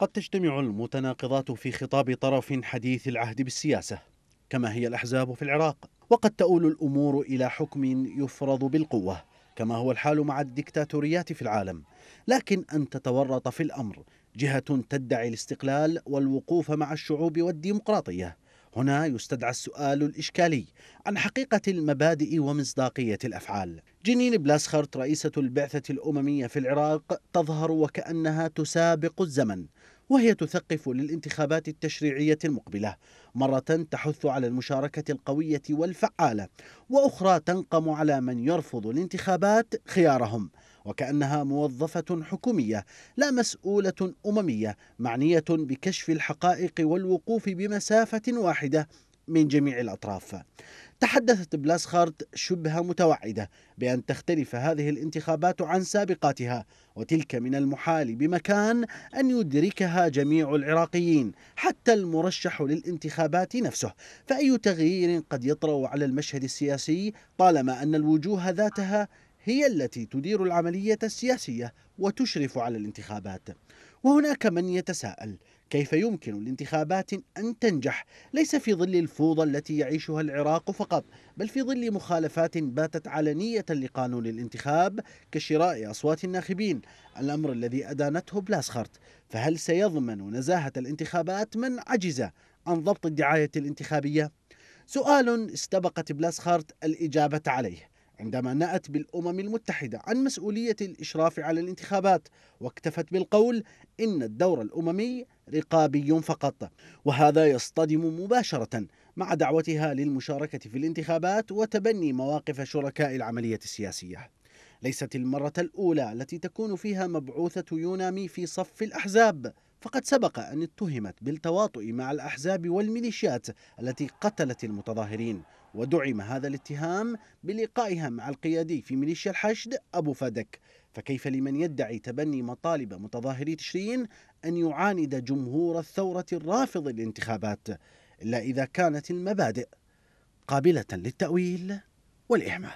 قد تجتمع المتناقضات في خطاب طرف حديث العهد بالسياسة كما هي الأحزاب في العراق وقد تؤول الأمور إلى حكم يفرض بالقوة كما هو الحال مع الدكتاتوريات في العالم لكن أن تتورط في الأمر جهة تدعي الاستقلال والوقوف مع الشعوب والديمقراطية هنا يستدعى السؤال الإشكالي عن حقيقة المبادئ ومصداقية الأفعال جنين بلاسخرت رئيسة البعثة الأممية في العراق تظهر وكأنها تسابق الزمن وهي تثقف للانتخابات التشريعية المقبلة مرة تحث على المشاركة القوية والفعالة وأخرى تنقم على من يرفض الانتخابات خيارهم وكأنها موظفة حكومية لا مسؤولة أممية معنية بكشف الحقائق والوقوف بمسافة واحدة من جميع الأطراف تحدثت بلاسخارت شبه متوعدة بأن تختلف هذه الانتخابات عن سابقاتها وتلك من المحال بمكان أن يدركها جميع العراقيين حتى المرشح للانتخابات نفسه فأي تغيير قد يطرأ على المشهد السياسي طالما أن الوجوه ذاتها هي التي تدير العملية السياسية وتشرف على الانتخابات وهناك من يتساءل كيف يمكن لانتخابات أن تنجح ليس في ظل الفوضى التي يعيشها العراق فقط بل في ظل مخالفات باتت علنية لقانون الانتخاب كشراء أصوات الناخبين الأمر الذي أدانته بلاسخرت فهل سيضمن نزاهة الانتخابات من عجز عن ضبط الدعاية الانتخابية؟ سؤال استبقت بلاسخرت الإجابة عليه عندما نأت بالأمم المتحدة عن مسؤولية الإشراف على الانتخابات واكتفت بالقول إن الدور الأممي رقابي فقط وهذا يصطدم مباشرة مع دعوتها للمشاركة في الانتخابات وتبني مواقف شركاء العملية السياسية ليست المرة الأولى التي تكون فيها مبعوثة يونامي في صف الأحزاب فقد سبق أن اتهمت بالتواطؤ مع الأحزاب والميليشيات التي قتلت المتظاهرين ودعم هذا الاتهام بلقائها مع القيادي في ميليشيا الحشد أبو فدك فكيف لمن يدعي تبني مطالب متظاهري تشرين أن يعاند جمهور الثورة الرافض الانتخابات إلا إذا كانت المبادئ قابلة للتأويل والإهمال